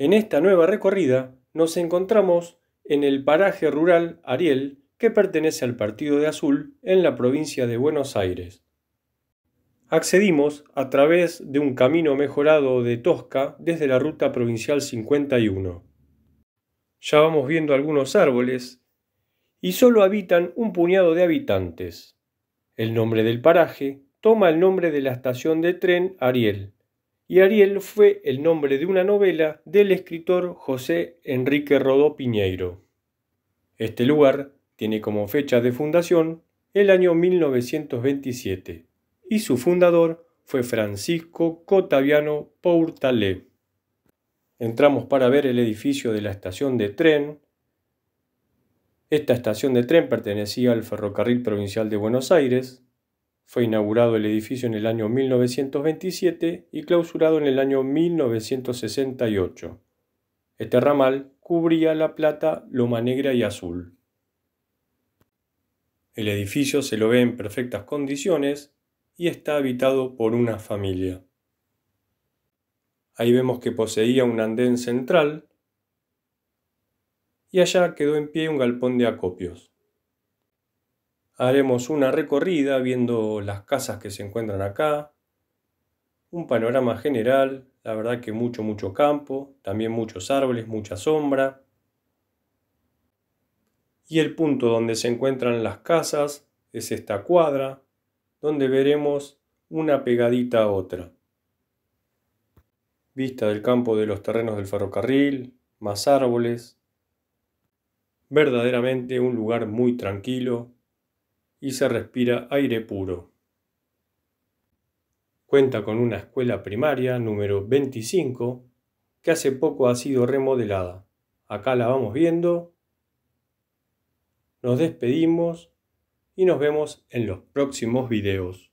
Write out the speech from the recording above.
En esta nueva recorrida nos encontramos en el paraje rural Ariel, que pertenece al Partido de Azul en la provincia de Buenos Aires. Accedimos a través de un camino mejorado de Tosca desde la ruta provincial 51. Ya vamos viendo algunos árboles y solo habitan un puñado de habitantes. El nombre del paraje toma el nombre de la estación de tren Ariel, y Ariel fue el nombre de una novela del escritor José Enrique Rodó Piñeiro. Este lugar tiene como fecha de fundación el año 1927 y su fundador fue Francisco Cotaviano Pourtalé. Entramos para ver el edificio de la estación de tren. Esta estación de tren pertenecía al Ferrocarril Provincial de Buenos Aires fue inaugurado el edificio en el año 1927 y clausurado en el año 1968. Este ramal cubría La Plata, Loma Negra y Azul. El edificio se lo ve en perfectas condiciones y está habitado por una familia. Ahí vemos que poseía un andén central y allá quedó en pie un galpón de acopios. Haremos una recorrida viendo las casas que se encuentran acá, un panorama general, la verdad que mucho, mucho campo, también muchos árboles, mucha sombra. Y el punto donde se encuentran las casas es esta cuadra, donde veremos una pegadita a otra. Vista del campo de los terrenos del ferrocarril, más árboles. Verdaderamente un lugar muy tranquilo, y se respira aire puro. Cuenta con una escuela primaria número 25 que hace poco ha sido remodelada. Acá la vamos viendo. Nos despedimos y nos vemos en los próximos videos.